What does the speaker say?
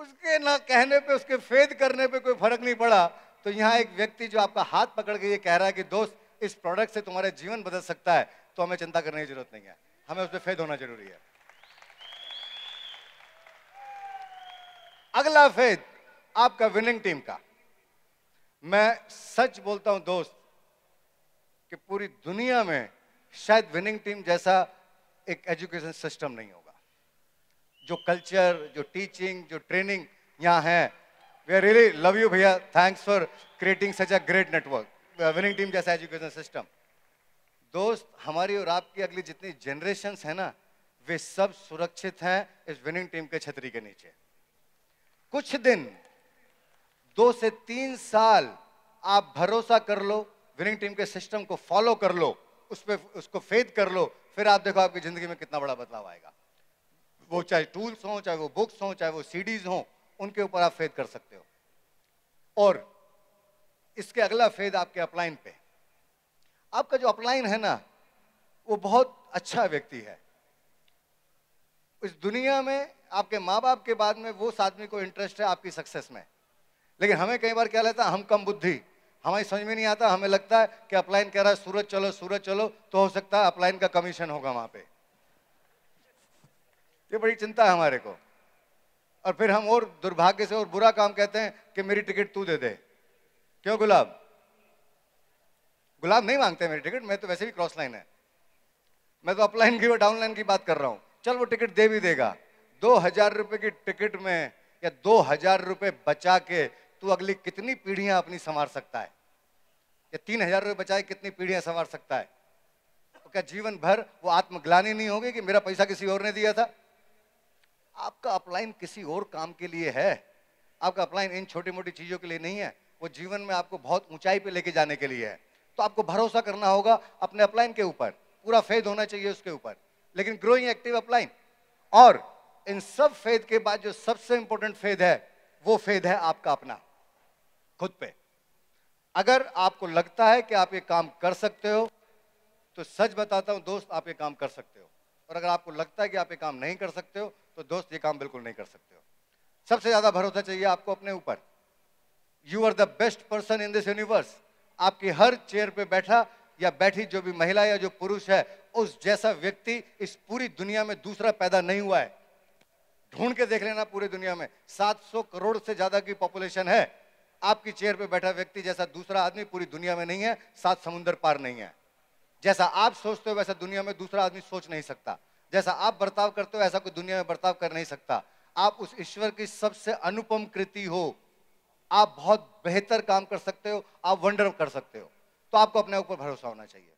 उसके ना कहने पे उसके फेद करने पे कोई फर्क नहीं पड़ा तो यहाँ एक व्यक्ति जो आपका हाथ पकड़ के ये कह रहा है कि दोस्त इस प्रोडक्ट से तुम्हारा जीवन बदल सकता है तो हमें चिंता करने की जरूरत नहीं है हमें उस पर फेद होना जरूरी है अगला फेद आपका विनिंग टीम का मैं सच बोलता हूं दोस्त कि पूरी दुनिया में शायद विनिंग टीम जैसा एक एजुकेशन सिस्टम नहीं होगा जो कल्चर जो टीचिंग जो ट्रेनिंग यहाँ है we are really love you भैया thanks for creating such a great network winning team जैसा एजुकेशन सिस्टम दोस्त हमारी और आपकी अगली जितनी जनरेशन है ना वे सब सुरक्षित हैं इस विनिंग टीम के छतरी के नीचे कुछ दिन दो से तीन साल आप भरोसा कर लो विनिंग टीम के सिस्टम को फॉलो कर लो उस पर उसको फेद कर लो फिर आप देखो आपकी जिंदगी में कितना बड़ा बदलाव आएगा वो चाहे टूल्स हों चाहे वो बुक्स हों चाहे वो सीडीज हों उनके ऊपर आप फेद कर सकते हो और इसके अगला फेद आपके अपलाइन पे आपका जो अपलाइन है ना वो बहुत अच्छा व्यक्ति है इस दुनिया में आपके माँ बाप के बाद में वो आदमी को इंटरेस्ट है आपकी सक्सेस में लेकिन हमें कई बार क्या लगता है हम कम बुद्धि हमारी समझ में नहीं आता हमें लगता है कि अपलाइन कह रहा है सूरज चलो सूरज चलो तो हो सकता है अपलाइन का कमीशन होगा वहाँ पे ये बड़ी चिंता है हमारे को और फिर हम और दुर्भाग्य से और बुरा काम कहते हैं कि मेरी टिकट तू दे दे क्यों गुलाब गुलाब नहीं मांगते मेरी टिकट मैं तो वैसे भी क्रॉस लाइन है मैं तो अपलाइन की और डाउनलाइन की बात कर रहा हूँ चल वो टिकट दे भी देगा दो हजार रुपए की टिकट में या दो हजार रुपए बचा के तू अगली कितनी पीढ़ियां अपनी संवार सकता है या तीन हजार रुपए बचाए कितनी पीढ़ियां संवार सकता है क्या जीवन भर वो आत्मग्लानी नहीं होगी कि मेरा पैसा किसी और ने दिया था आपका अपलाइन किसी और काम के लिए है आपका अपलाइन इन छोटी मोटी चीज़ों के लिए नहीं है वो जीवन में आपको बहुत ऊंचाई पे लेके जाने के लिए है तो आपको भरोसा करना होगा अपने अपलाइन के ऊपर पूरा फेद होना चाहिए उसके ऊपर लेकिन ग्रोइंग एक्टिव अपलाइन और इन सब फेद के बाद जो सबसे इंपॉर्टेंट फेद है वो फेद है आपका अपना खुद पे अगर आपको लगता है कि आप ये काम कर सकते हो तो सच बताता हूं दोस्त आप ये काम कर सकते हो और अगर आपको लगता है कि आप ये काम नहीं कर सकते हो तो दोस्त ये काम बिल्कुल नहीं कर सकते हो सबसे ज्यादा भरोसा चाहिए आपको अपने ऊपर you are the best person in this universe आपकी हर चेयर पे बैठा या बैठी जो भी महिला या जो पुरुष है उस जैसा व्यक्ति इस पूरी दुनिया में दूसरा पैदा नहीं हुआ है ढूंढ के देख लेना पूरी दुनिया में 700 करोड़ से ज्यादा की पॉपुलेशन है आपकी चेयर पे बैठा व्यक्ति जैसा दूसरा आदमी पूरी दुनिया में नहीं है सात समुंदर पार नहीं है जैसा आप सोचते हो वैसा दुनिया में दूसरा आदमी सोच नहीं सकता जैसा आप बर्ताव करते हो ऐसा कोई दुनिया में बर्ताव कर नहीं सकता आप उस ईश्वर की सबसे अनुपम कृति हो आप बहुत बेहतर काम कर सकते हो आप वंडर कर सकते हो तो आपको अपने ऊपर भरोसा होना चाहिए